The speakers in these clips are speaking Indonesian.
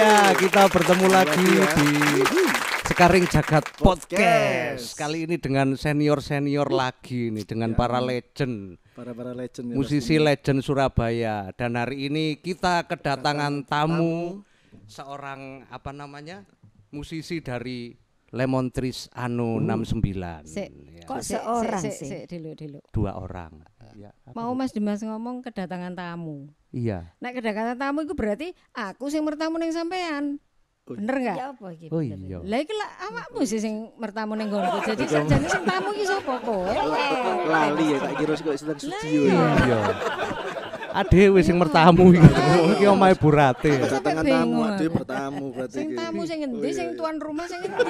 Ya kita bertemu lagi ya. di Sekaring Jagat Podcast. Kali ini dengan senior-senior lagi nih dengan ya. para legend. Para-para legend ya, Musisi legend Surabaya dan hari ini kita kedatangan tamu, tamu seorang apa namanya? musisi dari Lemon Trees Anu uh. 69. Se, ya. Kok seorang se, se, se, dulu, dulu. Dua orang ya, mau Mas Dimas ngomong kedatangan tamu iya nek kedatangan tamu itu berarti aku sing mertamu ning sampean oh, Bener enggak? Ya apa iki? Oh iya. Lah iki lak awakmu sih sing mertamu ning ngono. Jadi sajane sing tamu iki sapa kok? Lali ya tak kira kok sedang studio. Ya. Iya. iya, iya. Ade wis sing mertamu iki. Iki omahe burate. Kedatangan tamu ade bertamu berarti iki. Sing tamu sing endi oh, iya, sing iya. tuan rumah sing endi?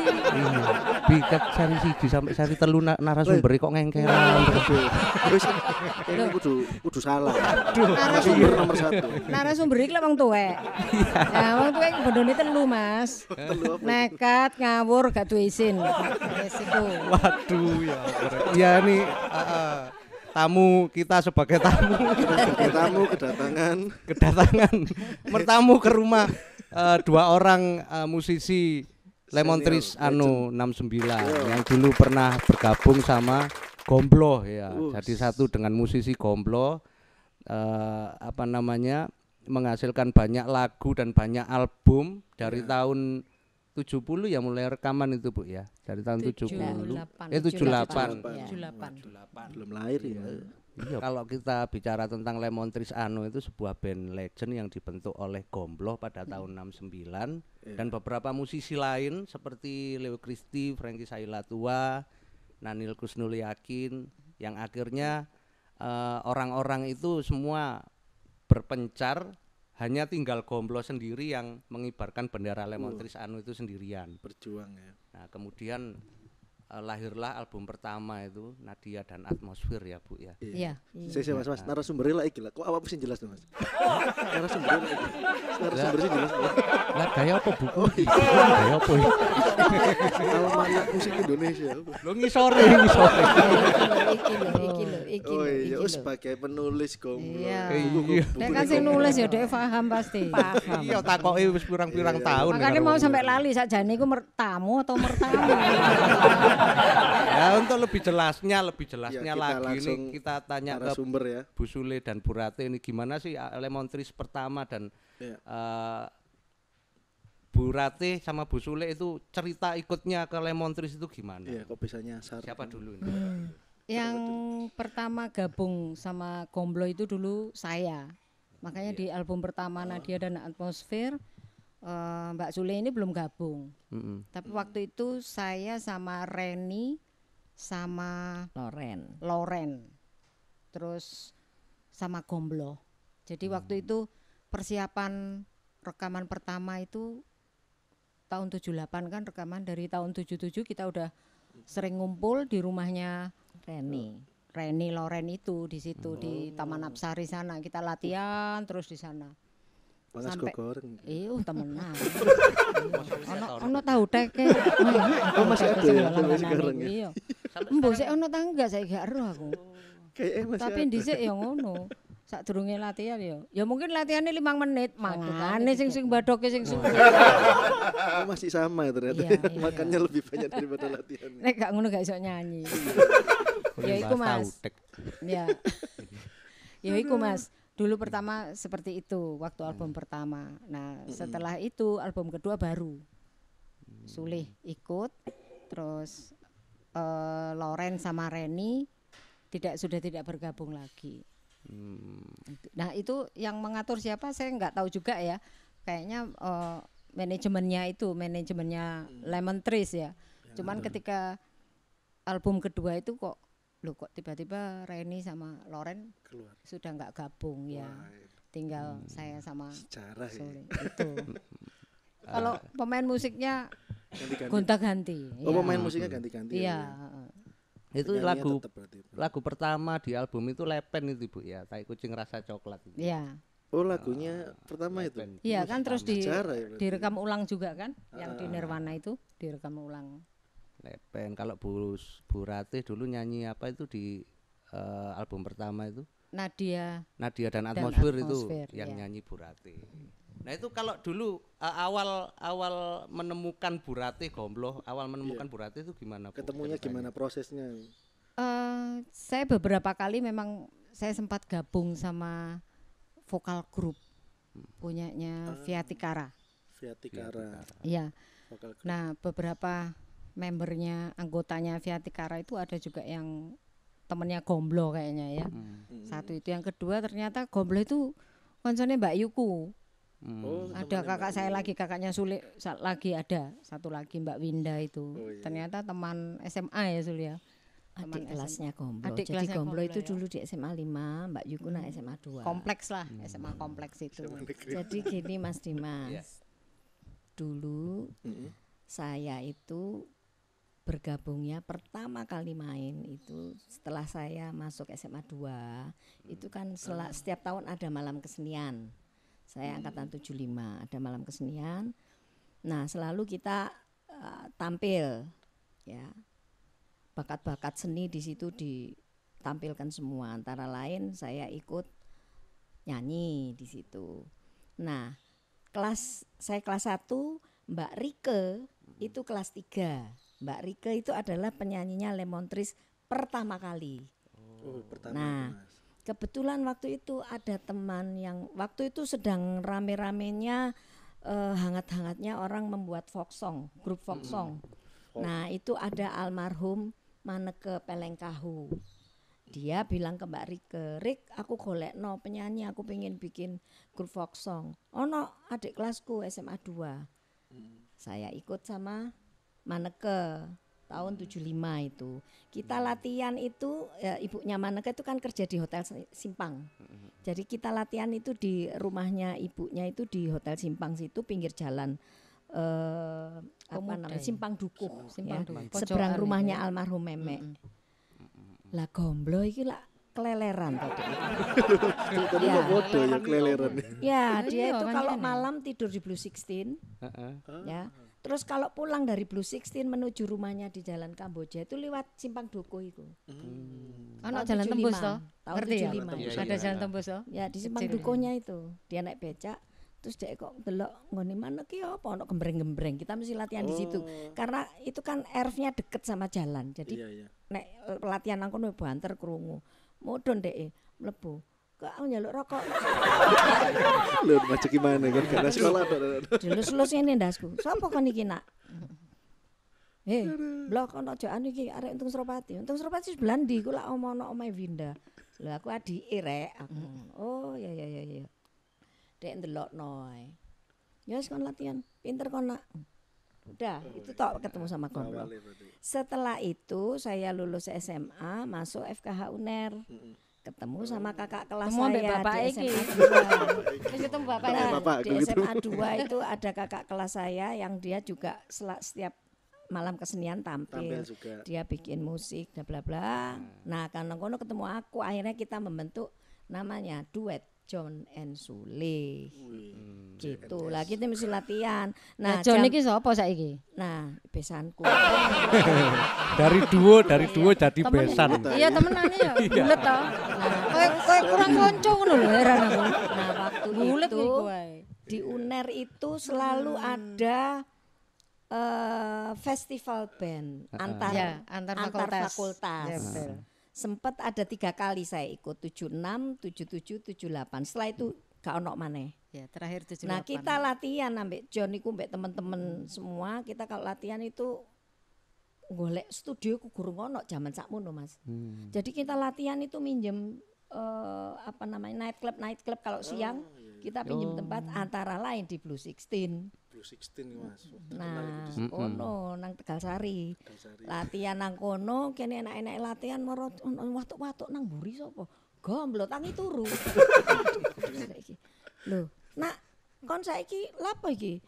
Bikat iya, sari siji sampai sari telu narasumber kok ngengkeran. Wis ini kudu kudu salah. Narasumber nomor 1. Narasumber iki lek wong tuwek. Nah, wong tuwek bondone telu, Mas. Nekat ngawur gak duwe izin. Wes Waduh ya. Ya ini ah, ah tamu kita sebagai tamu sebagai tamu kedatangan kedatangan mertamu ke rumah uh, dua orang uh, musisi Lemon Trees Anu 69 sembilan iya. yang dulu pernah bergabung sama Gomblo ya jadi satu dengan musisi Gomblo uh, apa namanya menghasilkan banyak lagu dan banyak album dari ya. tahun 70 ya mulai rekaman itu Bu ya. Dari tahun 70. Eh 78. 78. 78. Belum lahir ya. Iya. Kalau kita bicara tentang Lemon Trees Ano itu sebuah band legend yang dibentuk oleh Gombloh pada hmm. tahun 69 yeah. dan beberapa musisi lain seperti Leo Christie, Frankie Sailatua, Nanil Kusnul Yakin yang akhirnya eh, orang-orang uh, orang -orang itu semua berpencar hanya tinggal gomblo sendiri yang mengibarkan bendera Lemon Trees uh, Anu itu sendirian. Berjuang ya. Nah, kemudian uh, lahirlah album pertama itu Nadia dan Atmosfer ya Bu ya. Iya. Saya iya. Saya Mas Mas nah. narasumber lah iki lah. Kok apa sih jelas Mas? narasumber lah iki. Narasumber sih jelas. Lah gaya apa Bu? Oh, Gaya iya. apa iki? mana musik Indonesia. Lo ngisore ngisore. Oh, iki lho, iki lho, iki lho. Oh iya, wis sebagai penulis gomblo. Iya. iya. Nek kan sing nulis ya dhek paham pasti. Paham. Iya takoki wis pirang-pirang tahun. Makanya mau sampai lali sakjane iku mertamu atau mertamu. ya untuk lebih jelasnya, lebih jelasnya ya, lagi ini kita tanya ke sumber ya. Bu Sule dan Bu Rate ini gimana sih ah, lemon trees pertama dan ya. uh, Bu Rate sama Bu Sule itu cerita ikutnya ke lemon trees itu gimana? Ya kok bisa nyasar. Siapa dulu? Ini? Hmm. Yang pertama gabung sama Gomblo itu dulu saya. Makanya ya. di album pertama oh. Nadia dan Atmosfer uh, Mbak Sule ini belum gabung. Mm-hmm. Tapi waktu itu saya sama Reni sama Loren. Loren. Terus sama Gomblo. Jadi mm. waktu itu persiapan rekaman pertama itu tahun 78 kan rekaman dari tahun 77 kita udah sering ngumpul di rumahnya Reni. Reni Loren itu di situ oh. di Taman Apsari sana kita latihan terus di sana. Panas goreng. Eh, temenan. Ono ono tahu teke. Oh, masih ada ya panas goreng. Iya. Mbok sik ono tangga saya gak ero aku. Oh. Kayaknya masih Tapi dhisik ya ngono. Sak durunge latihan ya. Ya mungkin latihannya limang menit, mangane sing sing badoke sing sing. Masih sama ya ternyata. Iya, iya. Makannya lebih banyak daripada latihan. Nek gak ngono gak iso nyanyi. Iya. Ya iku Mas. Ya. Ya iku Mas. Dulu pertama seperti itu waktu hmm. album pertama. Nah, hmm. setelah itu album kedua baru. Hmm. Sulih ikut terus uh, Loren sama Reni tidak sudah tidak bergabung lagi. Hmm. Nah, itu yang mengatur siapa saya nggak tahu juga ya. Kayaknya uh, manajemennya itu, manajemennya Lemon Trees ya. ya. Cuman ketika album kedua itu kok loh kok tiba-tiba Reni sama Loren Keluar. sudah nggak gabung ya iya. tinggal hmm. saya sama Secara iya. Sule ya. itu kalau ah. pemain musiknya gonta-ganti oh iya. pemain musiknya ganti-ganti iya ya. itu Penyanyi lagu berarti, lagu pertama di album itu Lepen itu Bu ya tai kucing rasa coklat itu iya Oh lagunya oh, pertama Lepen. itu. Iya kan terus di, ya, direkam ulang juga kan, ah. yang di ah. Nirwana itu direkam ulang. Lepen. Kalau Bu Bu Ratih dulu nyanyi apa itu di uh, album pertama itu? Nadia. Nadia dan atmosfer, dan atmosfer itu ya. yang iya. nyanyi Bu Ratih. Nah itu kalau dulu uh, awal awal menemukan Bu Ratih gombloh, awal menemukan yeah. Bu Ratih itu gimana? Bu? Ketemunya Ceritanya. gimana prosesnya? Uh, saya beberapa kali memang saya sempat gabung sama vokal grup hmm. punyanya uh, Viatikara. Viatikara. Iya. Nah beberapa membernya anggotanya Viatikara itu ada juga yang temennya gomblo kayaknya ya hmm. hmm. satu itu yang kedua ternyata gomblo itu konsolnya Mbak Yuku Hmm. Oh, ada kakak saya lagi, kakaknya Sulit lagi ada satu lagi Mbak Winda itu. Oh, iya. Ternyata teman SMA ya Sulia. Ya? Adik kelasnya gomblo. Adik Jadi kelasnya gomblo, itu ya. dulu di SMA 5, Mbak Yuku hmm. SMA 2. Kompleks lah, hmm. SMA kompleks itu. SMA Jadi gini Mas Dimas. yeah. Dulu hmm. saya itu bergabungnya pertama kali main itu setelah saya masuk SMA 2 itu kan sel- setiap tahun ada malam kesenian. Saya hmm. angkatan 75 ada malam kesenian. Nah, selalu kita uh, tampil ya. Bakat-bakat seni di situ ditampilkan semua antara lain saya ikut nyanyi di situ. Nah, kelas saya kelas 1, Mbak Rike hmm. itu kelas tiga Mbak Rike itu adalah penyanyinya Lemon Trees pertama kali. Oh, pertama. Nah, kebetulan waktu itu ada teman yang waktu itu sedang rame-ramenya eh, hangat-hangatnya orang membuat folk song, grup folk song. Mm-hmm. Nah, itu ada almarhum Maneke Pelengkahu. Dia bilang ke Mbak Rike, Rik aku golek no penyanyi, aku pengen bikin grup folk song. Oh no, adik kelasku SMA 2. Mm-hmm. Saya ikut sama Maneke tahun 75 itu. Kita hmm. latihan itu ya, ibunya Maneke itu kan kerja di Hotel Simpang. Hmm. Jadi kita latihan itu di rumahnya ibunya itu di Hotel Simpang situ pinggir jalan eh apa namanya Simpang Dukuh, oh, Simpang ya, Dukuh. seberang rumahnya ya. almarhum Memek. Mm -hmm. Lah gomblo iki lah keleleran tadi. ya. Ya, ya iya, dia itu kalau malam tidur di Blue Sixteen. Ya Terus kalau pulang dari Blue Sixteen menuju rumahnya di Jalan Kamboja itu lewat Simpang Doko itu. Hmm. Anak jalan tembus toh? Tahun Ngerti 75. Ya? Tembus, Ada jalan tembus toh? Ya di Simpang Dukonya itu. Dia naik becak terus dia kok delok ngoni mana ki apa ono gembreng-gembreng kita mesti latihan oh. di situ oh. karena itu kan RV-nya deket sama jalan jadi iya, iya. nek eh, latihan aku nih ya banter kerungu mudun deh mlebu gak nyaluk rokok. lu macam gimana kan karena sekolah. dulu lus ini dasku, siapa kan iki nak? Hei, eh, blok ono jokan iki arek seropati, untung seropati Surapati Belandi lah omong omono omai Winda. Lha aku adi ire, aku. Oh ya ya ya ya. Dek ndelokno noy, Ya wis kon latihan, pinter kon nak. Udah, itu tok ketemu sama Komplo. Setelah itu saya lulus SMA, masuk FKH UNER. Mm -hmm ketemu sama kakak kelas ketemu saya bapak di SMA Dua. ketemu bapak, nah, bapak di SMA 2 itu ada kakak kelas saya yang dia juga setiap malam kesenian tampil, tampil juga. dia bikin musik dan bla bla hmm. nah karena kono ketemu aku akhirnya kita membentuk namanya duet John and Sule. Hmm, gitu. Lah kita mesti latihan. Nah, nah John iki sapa saiki? Nah, besanku. dari duo, dari duo iya. jadi temen, besan. Iya, temenannya, ya. Bulet to. Nah, kayak kayak kurang konco loh. lho heran aku. Nah, waktu Bulet itu di iya. UNER itu hmm. selalu hmm. ada uh, festival band antar ya, antar fakultas. Antar fakultas. Iya, sempat ada tiga kali saya ikut tujuh tujuh enam tujuh tujuh delapan Setelah itu gak ono maneh. Ya, terakhir 78. Nah, kita latihan ambek John iku ambek teman-teman hmm. semua, kita kalau latihan itu golek studio ku onok zaman zaman sakmono, Mas. Hmm. Jadi kita latihan itu minjem uh, apa namanya night club night club kalau siang oh, iya, iya. kita pinjam oh. tempat antara lain di Blue Sixteen Blue Sixteen mas. Nah, kono nang Tegal Sari. Latihan nang kono, kini enak-enak latihan merot, watuk-watuk nang buri sopo. Gomblo, tangi turu. Loh, nak, kon saiki lapo iki?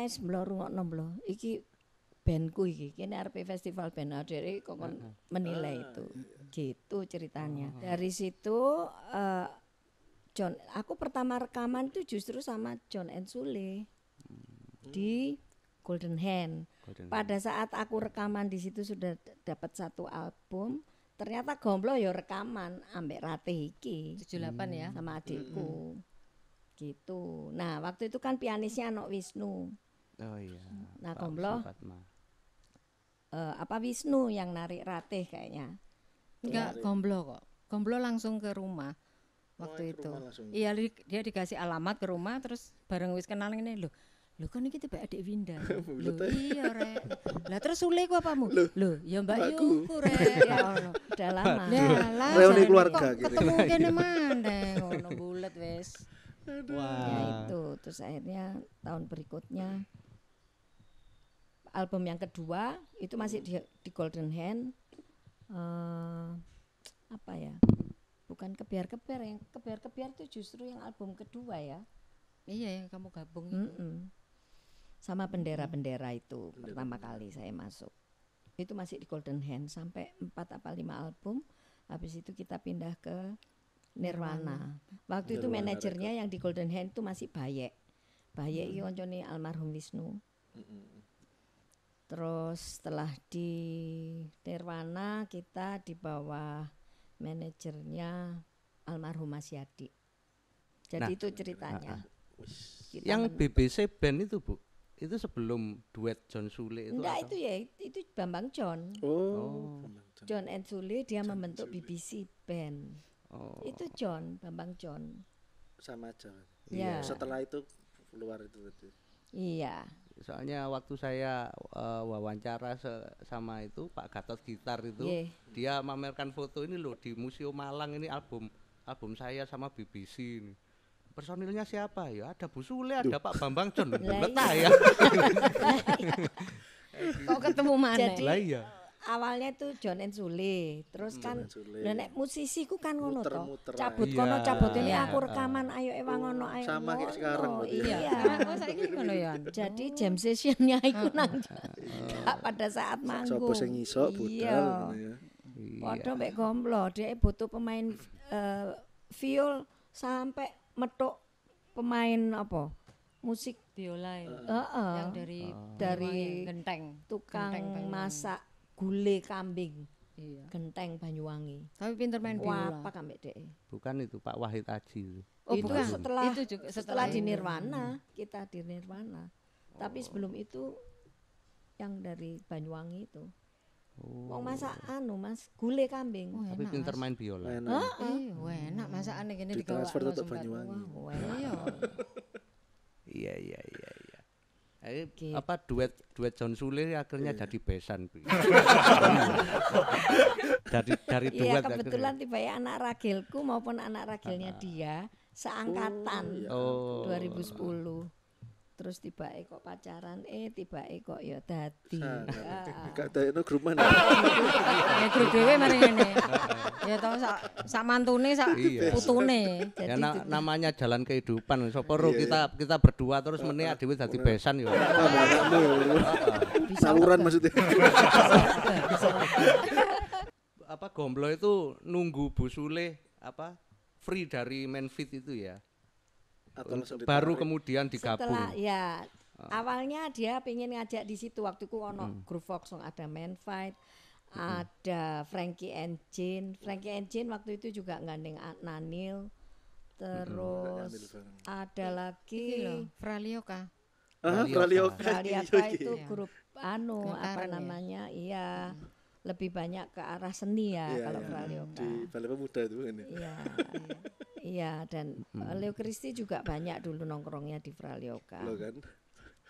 Ais mblo rungok nomblo, iki bandku iki, kini RP e Festival Band Adere, kok kon menilai ah, itu. Gitu ceritanya. Oh. Dari situ, eh, aku pertama rekaman itu justru sama John and Sule. di Golden Hand. Golden Pada Hand. saat aku rekaman di situ sudah dapat satu album. Ternyata gomblo ya rekaman ambek Rate iki. 78 hmm. ya sama adikku. Hmm. Gitu. Nah, waktu itu kan pianisnya Anok Wisnu. Oh iya. Nah, Pak gomblo. Uh, apa Wisnu yang narik Ratih kayaknya? Enggak, ya. gomblo kok. Gomblo langsung ke rumah waktu oh, itu. Rumah iya, dia dikasih alamat ke rumah terus bareng wis kenal ini loh Loh kan iki tiba adik Winda. Loh iya re Lah terus sule ku apamu? Loh ya Mbak Yuku re Ya ono. Udah lama. ya Lah reuni keluarga gitu. Ketemu kene mandeng ngono bulat wes ya Wah. itu terus akhirnya tahun berikutnya album yang kedua itu masih di, di Golden Hand. Uh, apa ya? Bukan kebiar-kebiar yang kebiar-kebiar itu justru yang album kedua ya. Iya yang kamu gabung mm -mm sama bendera-bendera itu bendera. pertama kali saya masuk. Itu masih di Golden Hand sampai empat apa lima album. Habis itu kita pindah ke Nirwana. Waktu Nirwana itu manajernya yang di Golden Hand itu masih Bayek. Bayek hmm. iki almarhum Wisnu. Terus setelah di Nirwana kita di bawah manajernya almarhum Mas Yadi. Jadi nah, itu ceritanya. Ah, ah. yang BBC band itu, Bu itu sebelum duet John Sule itu enggak itu ya itu Bambang John oh, oh. John and Sule dia John membentuk Sule. BBC band oh. itu John Bambang John sama aja ya. setelah itu keluar itu iya soalnya waktu saya uh, wawancara sama itu Pak Gatot Gitar itu yeah. dia memamerkan foto ini loh di Museum Malang ini album album saya sama BBC ini personilnya siapa ya ada Bu Sule ada Duh. Pak Bambang John iya. letah ya iya. kok ketemu mana jadi lah iya. awalnya tuh John and Sule terus kan nenek musisiku kan ngono toh cabut iya. kono cabut ini aku rekaman ayo ewang ngono ayo sama kayak sekarang ya. iya oh, ngono ya jadi jam sessionnya iku nang pada saat manggung sapa sing iso budal iya ya. padha mek gomblo dhek butuh pemain uh, viol sampai metok pemain apa? Musik biola Uh, uh, yang dari uh, dari genteng, tukang genteng masak gule kambing. Iya. Genteng Banyuwangi. Tapi pinter main biola. Apa kami deh? Bukan itu Pak Wahid Aji. Oh, itu bukan setelah itu juga setelah, setelah di Nirwana, hmm. kita di Nirwana. Oh. Tapi sebelum itu yang dari Banyuwangi itu. Oh. Wong masak anu Mas, gulai kambing. Oh, Tapi pinter main biola. Heeh. enak masakane kene digawa. Transfer tutup Banyuwangi. Iya. Iya iya iya iya. Eh, gitu. apa duet duet John Sule akhirnya yeah. jadi besan dari dari iya, duet iya, kebetulan akhirnya. tiba ya anak ragilku maupun anak ragilnya ah. dia seangkatan oh, iya. oh. 2010 terus tiba eko pacaran eh tiba eko ya dadi ah, ah, ah. gak ada itu grup mana ya grup dewe mana ini ya tau sak sak mantune sak iya. Iya. putune ya namanya jalan kehidupan so perlu iya, kita kita berdua terus meniat dhewe dadi besan yo saluran maksudnya apa gomblo itu nunggu busule apa free dari menfit itu ya atau baru kemudian digabung. Setelah ya oh. awalnya dia pengen ngajak di situ waktu itu ono hmm. grup Fox ada Man Fight, hmm. ada Frankie and Jane. Frankie and Jane waktu itu juga gandeng Nanil. Terus hmm. ada iya. lagi loh, ah, Fralioka. Fralioka. Iya, iya, itu grup anu apa ya. namanya? Iya. Hmm lebih banyak ke arah seni ya, ya kalau ya. Pralioka. Di Balai Pemuda itu kan ya. Iya. Iya, iya dan eh, hmm. Leo Kristi juga banyak dulu nongkrongnya di Pralioka. Lo kan.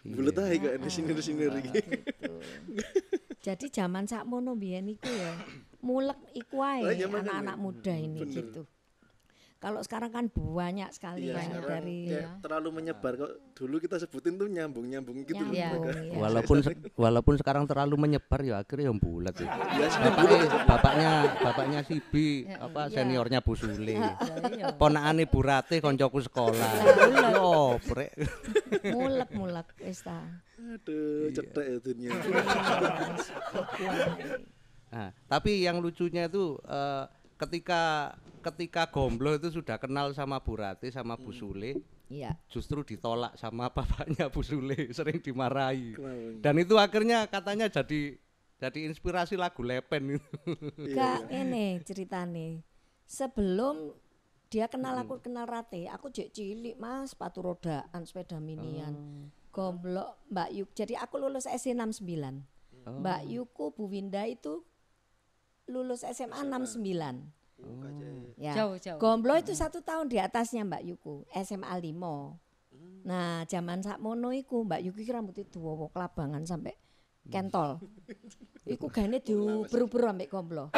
Iya. Bulet ae kok di sini di sini Jadi zaman sakmono biyen iku ya mulek iku ae anak-anak muda ini Bener. gitu. Kalau sekarang kan banyak sekali iya, dari ya. terlalu menyebar. Kalau dulu kita sebutin tuh nyambung-nyambung gitu nyambung, ya, Walaupun se walaupun sekarang terlalu menyebar ya akhirnya yang bulat ya. Bapaknya, bapaknya bapaknya si B, ya, apa iya. seniornya Bu Sule. Ya, iya, iya. Ponakane Bu Rate koncoku sekolah. Yo, Mulat Mulek-mulek Aduh, cetek ya Nah, tapi yang lucunya itu uh, ketika ketika gomblo itu sudah kenal sama Bu Rati sama Bu hmm. Sule. Iya. Justru ditolak sama bapaknya Bu Sule, sering dimarahi. Dan itu akhirnya katanya jadi jadi inspirasi lagu Lepen itu. Enggak iya. ini ceritane. Sebelum dia kenal aku hmm. kenal ratih, aku jek cilik Mas, sepatu rodaan, sepeda minian. Oh. Gomblok Mbak Yuk. Jadi aku lulus SD 69. E oh. Mbak Yuku Bu Winda itu lulus SMA, SMA. 69. Oh. Ya. Jauh, jauh. Gomblo itu hmm. satu tahun di atasnya Mbak Yuku, SMA 5. Hmm. Nah, zaman mono iku Mbak Yuku iki itu dawa kelabangan sampai kentol. Hmm. iku gane diuber-uber ambek gomblo.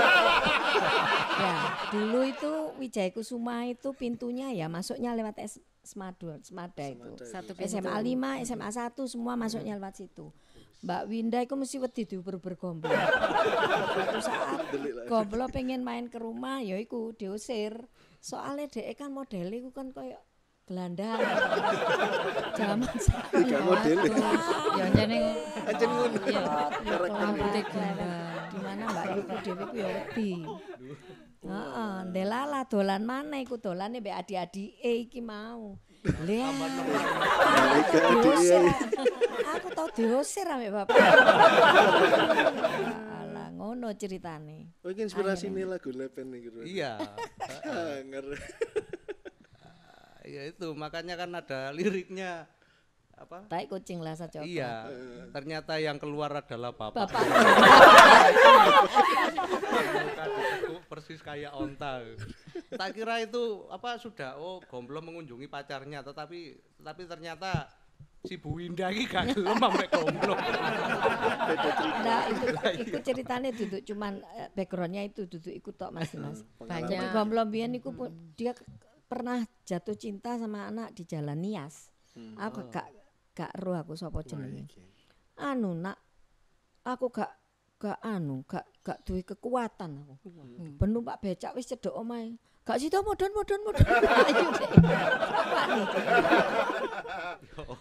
ya, dulu itu Wijaya Kusuma itu pintunya ya masuknya lewat SMA Semadu, SMA itu. itu. Satu SMA 5, SMA 1 semua hmm. masuknya lewat situ. Mbak Winda itu mesti wedi diuber-uber gomblo. saat gombol pengen main ke rumah ya iku diusir. Soalnya dhek kan modele iku kan koyo Belanda, Zaman saya. Gak modele. Ya, ya, ya, ya. jane Di mana Mbak Yuku Dewi ku ya wedi. Heeh, ndelala dolan mana iku dolane mbek adi adike iki mau. Lha aku tau diusir sama bapak ala ngono ceritane oh iki inspirasi nih lagu lepen nih gitu iya anger ya itu makanya kan ada liriknya apa? Tai kucing lah coba. Iya. Eh. Ternyata yang keluar adalah bapak. Bapak. persis kayak onta. Tak kira itu apa sudah oh gomblo mengunjungi pacarnya tetapi tetapi ternyata si Bu Winda iki gak gelem ambek goblok. Nah, itu, itu iya. ceritanya duduk cuman eh, backgroundnya itu duduk ikut tok Mas Mas. Hmm. Nah, Banyak gomblong biyen niku hmm. dia pernah jatuh cinta sama anak di Jalan Nias. Hmm. Aku kak gak gak roh aku sapa jenenge. Iya, iya. Anu nak aku gak gak anu gak gak duwe kekuatan aku. Hmm. Pak Becak wis cedok omai. Gak sida modon modon modon.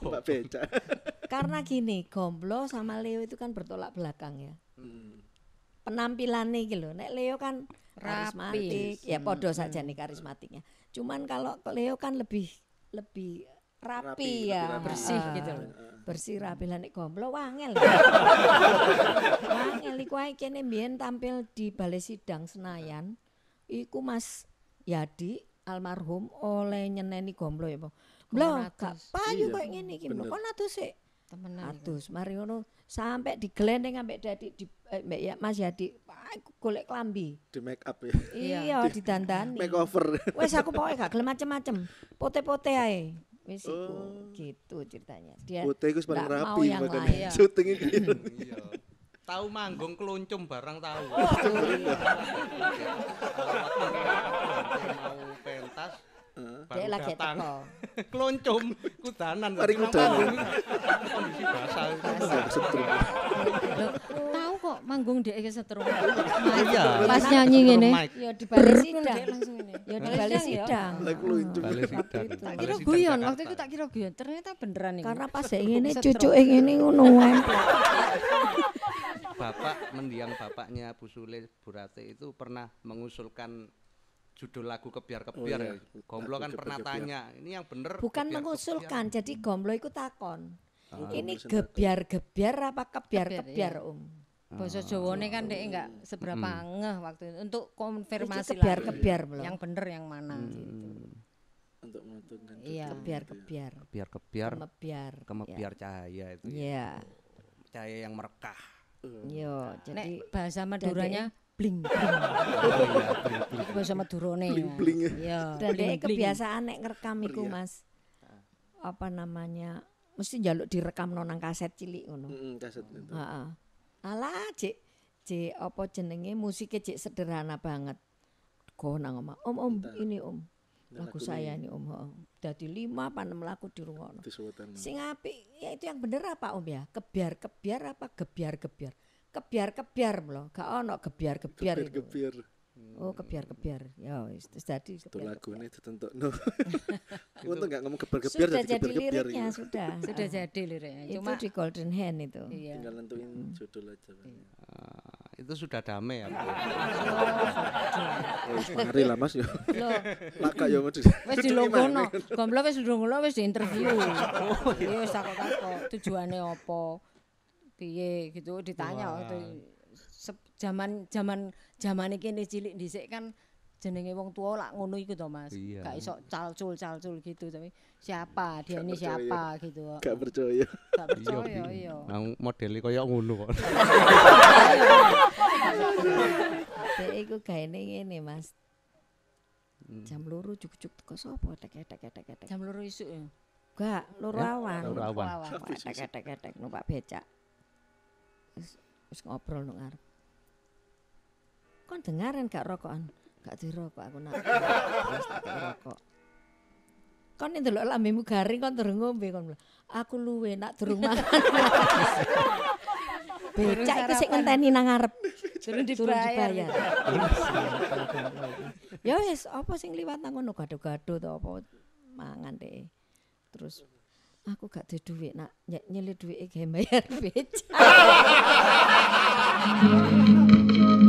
Mbak Beca. Karena gini, gomblo sama Leo itu kan bertolak belakang ya. Hmm. nih gitu Nek Leo kan karismatik, ya hmm. podo saja nih karismatiknya. Cuman kalau Leo kan lebih lebih rapi, rapi ya, rapi. bersih uh, gitu loh. Ah, ah. Bersih rapi lah nek gomblo wangel. wangel iku ae kene mbiyen tampil di Balai Sidang Senayan. Iku Mas Yadi almarhum oleh nyeneni gomblo ya, Bang. Lah gak payu iya, koyo ngene iki. Kok natu sik. Temenan. Atus ya. mari ngono sampai digelendeng sampai dadi di, eh, ya Mas Yadi golek klambi. Di make up ya. Iya, iya. didandani. Make over. Wes aku pokoke gak gelem macem-macem. Pote-pote ae. Wis iku oh. gitu ceritanya. Dia Pote iku paling rapi makane. Syuting iki. Iya tahu manggung keluncum barang tahu. Oh, iya. mau pentas Dia lagi Keluncum kudanan. Mari kudanan. Kondisi basah. Tahu kok manggung dhek iki setrum. Iya. iya. Pas nyanyi iya, ya sidang Ya sidang. keluncum. Tak kira guyon, waktu itu tak kira guyon. Ternyata beneran iki. Karena pas ini cucu cucuke ngene bapak mendiang bapaknya Bu Sule Burate itu pernah mengusulkan judul lagu kebiar kebiar oh, iya. Ya. Gomblo kan kebiar, pernah kebiar. tanya ini yang bener bukan kebiar, mengusulkan kebiar. jadi Gomblo itu takon ah. ini gebiar gebiar apa kebiar kebiar, kebiar iya. om Bahasa Jawane kan dek enggak hmm. seberapa hmm. ngeh waktu itu untuk konfirmasi kebiar, lagi kebiar, belum. yang bener yang mana hmm. gitu. Untuk menentukan iya. kebiar kebiar kebiar kebiar kemebiar kemebiar ya. cahaya itu. Ya. Iya. Yeah. Cahaya yang merekah. Yo, iya, jadi Nek, bahasa Maduranya bling bling. Oh, iya, oh, iya, bahasa Madurone. Ya. Bling bling. Yo. Dan kebiasaan nek ngerekam iku, Mas. Apa namanya? Mesti njaluk direkam nang kaset cilik ngono. Heeh, kaset itu. Heeh. Alah, Cik. Cik apa jenenge musiknya Cik sederhana banget. Go nang omah. Om, om, ini Om. Lagu saya ini Om, om. Dari lima panem melaku laku di ruang sing ya itu yang bener apa om ya kebiar kebiar apa gebiar gebiar kebiar kebiar loh gak ono gebiar gebiar kebiar itu. oh kebiar kebiar ya itu jadi itu ini itu tentu no itu nggak ngomong kebiar kebiar sudah jadi, liriknya gitu. sudah sudah jadi liriknya Cuma, itu di golden hand itu iya. tinggal nentuin judul aja iya. Ah itu sudah damai ya. Mari lah Mas yo. Loh. Pak yo metu. Wis dilonggono. Gomblo wis ndongolo wis diinterview. Oh, iya, iya wis takok-takok tujuane opo. Piye gitu ditanya waktu zaman zaman zaman iki cilik dhisik kan jenenge wong tuwa lak ngono iku to Mas. Gak iso calcul-calcul gitu tapi siapa dia ini siapa gitu. Gak percaya. Gak percaya iya. Nang modele koyo ngono kok. Dek gaene ngene Mas. Hmm. Jam loro cucuk teko kok sopo tek tek tek. Jam loro isuk ya. Gak, loro awan. Loro awan. numpak becak. Wis ngobrol nang arep. Kon dengaran gak rokoan gak dirokok aku nak rokok kan ini dulu lambimu garing kan terus ngombe kan aku luwe nak terus makan becak itu sih ngenteni nang ngarep Jurung dibayar. Ya wis, apa sing liwat nang ngono gado-gado to apa mangan deh. Terus aku gak duwe nak ny nyelit dhuwit bayar becak.